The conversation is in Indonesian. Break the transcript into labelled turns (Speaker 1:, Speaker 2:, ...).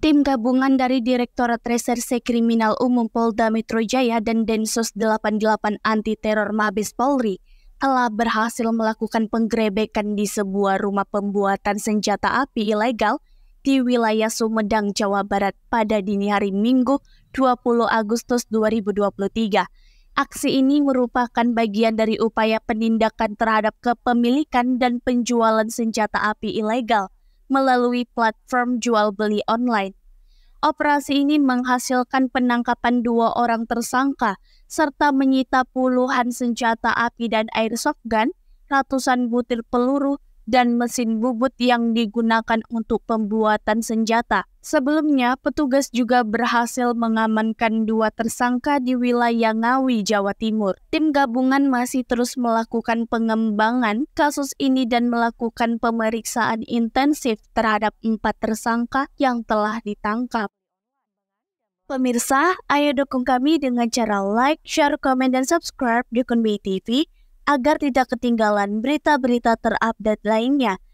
Speaker 1: Tim gabungan dari Direktorat Reserse Kriminal Umum Polda Metro Jaya dan Densus 88 Anti Teror Mabes Polri telah berhasil melakukan penggerebekan di sebuah rumah pembuatan senjata api ilegal di wilayah Sumedang, Jawa Barat pada dini hari Minggu 20 Agustus 2023. Aksi ini merupakan bagian dari upaya penindakan terhadap kepemilikan dan penjualan senjata api ilegal melalui platform jual beli online. Operasi ini menghasilkan penangkapan dua orang tersangka serta menyita puluhan senjata api dan airsoft gun, ratusan butir peluru, dan mesin bubut yang digunakan untuk pembuatan senjata. Sebelumnya, petugas juga berhasil mengamankan dua tersangka di wilayah Ngawi, Jawa Timur. Tim gabungan masih terus melakukan pengembangan kasus ini dan melakukan pemeriksaan intensif terhadap empat tersangka yang telah ditangkap. Pemirsa, ayo dukung kami dengan cara like, share, komen, dan subscribe Dukun BTV TV agar tidak ketinggalan berita-berita terupdate lainnya.